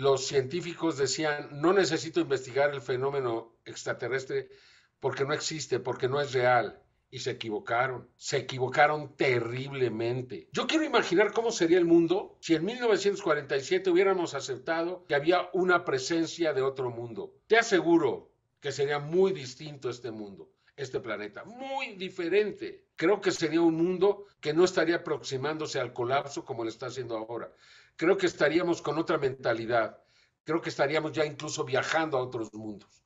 los científicos decían, no necesito investigar el fenómeno extraterrestre porque no existe, porque no es real. Y se equivocaron, se equivocaron terriblemente. Yo quiero imaginar cómo sería el mundo si en 1947 hubiéramos aceptado que había una presencia de otro mundo. Te aseguro que sería muy distinto este mundo este planeta. Muy diferente. Creo que sería un mundo que no estaría aproximándose al colapso como lo está haciendo ahora. Creo que estaríamos con otra mentalidad. Creo que estaríamos ya incluso viajando a otros mundos.